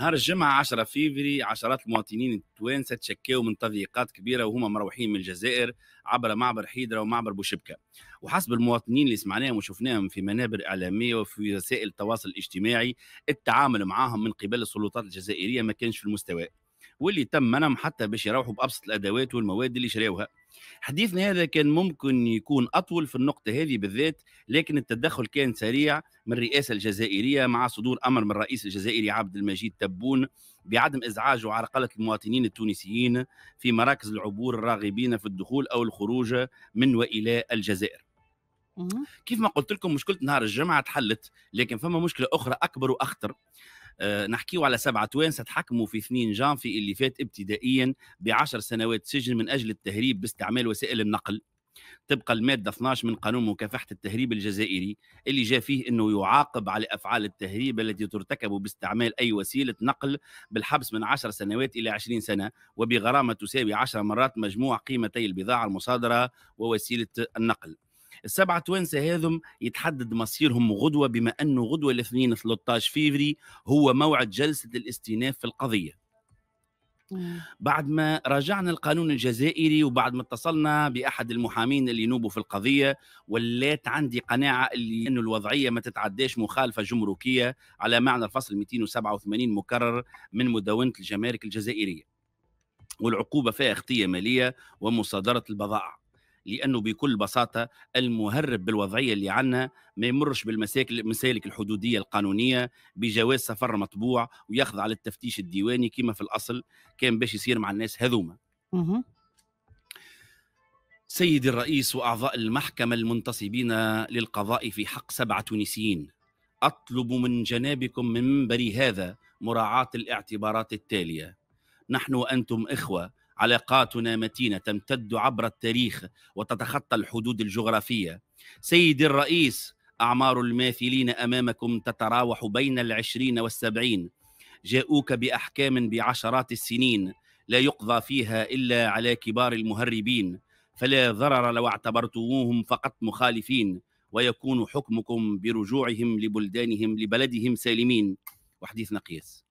نهار الجمعة 10 فيفري عشرات المواطنين التوانسة تشكاو من تضييقات كبيرة وهما مروحين من الجزائر عبر معبر حيدرة ومعبر بوشبكة وحسب المواطنين اللي سمعناهم وشفناهم في منابر إعلامية وفي وسائل التواصل الاجتماعي التعامل معاهم من قبل السلطات الجزائرية ما كانش في المستوى واللي تم منعهم حتى باش يروحوا بابسط الادوات والمواد اللي شراوها حديثنا هذا كان ممكن يكون اطول في النقطه هذه بالذات لكن التدخل كان سريع من الرئاسه الجزائريه مع صدور امر من الرئيس الجزائري عبد المجيد تبون بعدم ازعاج وعرقله المواطنين التونسيين في مراكز العبور الراغبين في الدخول او الخروج من والى الجزائر كيف ما قلت لكم مشكله نهار الجمعه تحلت لكن فما مشكله اخرى اكبر واخطر آه، نحكيه على سبعة توانسة تحكموا في 2 جانفي اللي فات ابتدائيا بعشر سنوات سجن من أجل التهريب باستعمال وسائل النقل تبقى المادة 12 من قانون مكافحة التهريب الجزائري اللي جاء فيه أنه يعاقب على أفعال التهريب التي ترتكب باستعمال أي وسيلة نقل بالحبس من 10 سنوات إلى 20 سنة وبغرامة تساوي 10 مرات مجموع قيمتي البضاعة المصادرة ووسيلة النقل السبعه توانسه هذم يتحدد مصيرهم غدوه بما انه غدوه الاثنين 13 فيفري هو موعد جلسه الاستئناف في القضيه بعد ما راجعنا القانون الجزائري وبعد ما اتصلنا باحد المحامين اللي نوبوا في القضيه ولات عندي قناعه اللي انه الوضعيه ما تتعداش مخالفه جمركيه على معنى الفصل 287 مكرر من مدونه الجمارك الجزائريه والعقوبه فيها اغطيه ماليه ومصادره البضائع لانه بكل بساطه المهرب بالوضعيه اللي عندنا ما يمرش بالمسالك المسالك الحدوديه القانونيه بجواز سفر مطبوع ويخضع للتفتيش الديواني كما في الاصل كان باش يصير مع الناس هذوما. سيدي الرئيس واعضاء المحكمه المنتصبين للقضاء في حق سبعه تونسيين اطلب من جنابكم من منبري هذا مراعاه الاعتبارات التاليه نحن وانتم اخوه علاقاتنا متينه تمتد عبر التاريخ وتتخطى الحدود الجغرافيه سيدي الرئيس اعمار الماثلين امامكم تتراوح بين العشرين والسبعين جاءوك باحكام بعشرات السنين لا يقضى فيها الا على كبار المهربين فلا ضرر لو اعتبرتموهم فقط مخالفين ويكون حكمكم برجوعهم لبلدانهم لبلدهم سالمين وحديث نقيس